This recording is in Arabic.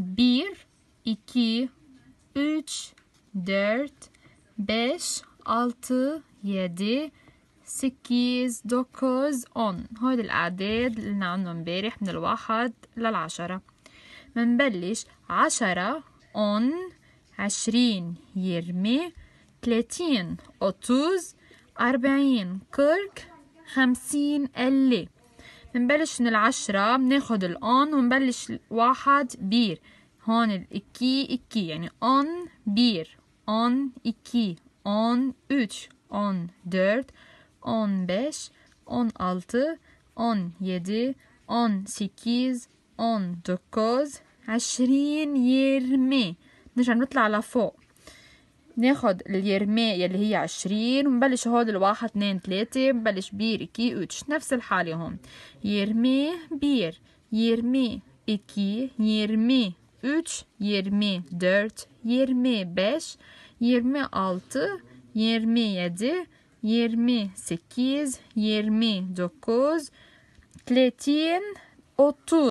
1 2 3 4 5 6 7 8 9 10 هودي الأعداد اللي قلنا عنهم امبارح من الواحد للعشرة منبلش عشرة on عشرين يرمي تلاتين أطوز أربعين كرك خمسين ألي نبلش من العشرة بناخد الأون ونبلش واحد بير هون الإكي إكي يعني أون بير أون إكي أون أوتش أون dört أون بش أون ألت أون يدي أون سكيز أون دوكوز عشرين يرمي نرجع نطلع لفوق ناخد اليرماية يلي هي عشرين ونبلش هود الواحد اتنين تلاتة نبلش بير كي اوتش نفس الحالة هون يرمي بير يرمي اكي يرمي اوتش يرمي دورت يرمي باش يرمي الت يرمي يدي يرمي سكيز يرمي دوكوز تلاتين اوتو